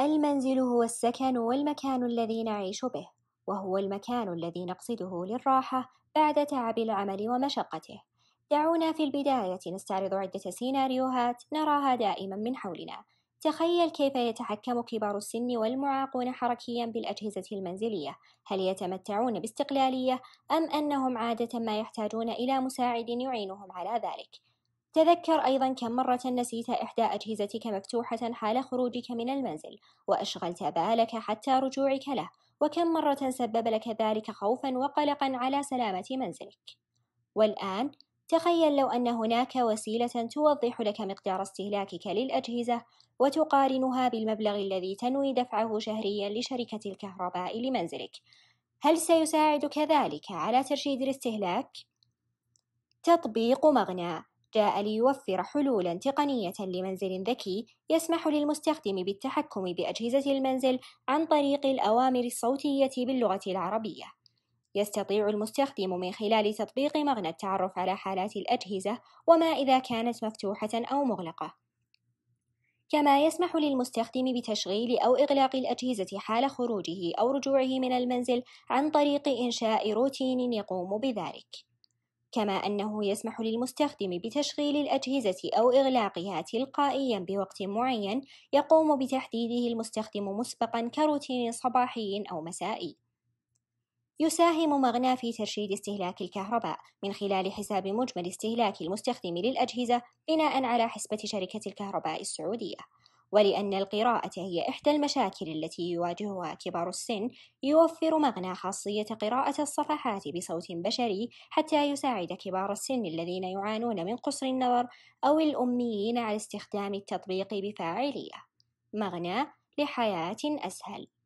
المنزل هو السكن والمكان الذي نعيش به وهو المكان الذي نقصده للراحة بعد تعب العمل ومشقته دعونا في البداية نستعرض عدة سيناريوهات نراها دائما من حولنا تخيل كيف يتحكم كبار السن والمعاقون حركيا بالأجهزة المنزلية هل يتمتعون باستقلالية أم أنهم عادة ما يحتاجون إلى مساعد يعينهم على ذلك تذكر أيضا كم مرة نسيت إحدى أجهزتك مفتوحة حال خروجك من المنزل وأشغلت بالك حتى رجوعك له وكم مرة سبب لك ذلك خوفا وقلقا على سلامة منزلك والآن تخيل لو أن هناك وسيلة توضح لك مقدار استهلاكك للأجهزة وتقارنها بالمبلغ الذي تنوي دفعه شهريا لشركة الكهرباء لمنزلك هل سيساعدك ذلك على ترشيد الاستهلاك؟ تطبيق مغنى جاء ليوفر حلولا تقنية لمنزل ذكي يسمح للمستخدم بالتحكم بأجهزة المنزل عن طريق الأوامر الصوتية باللغة العربية. يستطيع المستخدم من خلال تطبيق مغنى التعرف على حالات الأجهزة وما إذا كانت مفتوحة أو مغلقة. كما يسمح للمستخدم بتشغيل أو إغلاق الأجهزة حال خروجه أو رجوعه من المنزل عن طريق إنشاء روتين يقوم بذلك. كما أنه يسمح للمستخدم بتشغيل الأجهزة أو إغلاقها تلقائيا بوقت معين يقوم بتحديده المستخدم مسبقا كروتين صباحي أو مسائي يساهم مغنى في ترشيد استهلاك الكهرباء من خلال حساب مجمل استهلاك المستخدم للأجهزة بناء على حسبة شركة الكهرباء السعودية ولأن القراءة هي إحدى المشاكل التي يواجهها كبار السن يوفر مغنى خاصية قراءة الصفحات بصوت بشري حتى يساعد كبار السن الذين يعانون من قصر النظر أو الأميين على استخدام التطبيق بفاعلية مغنى لحياة أسهل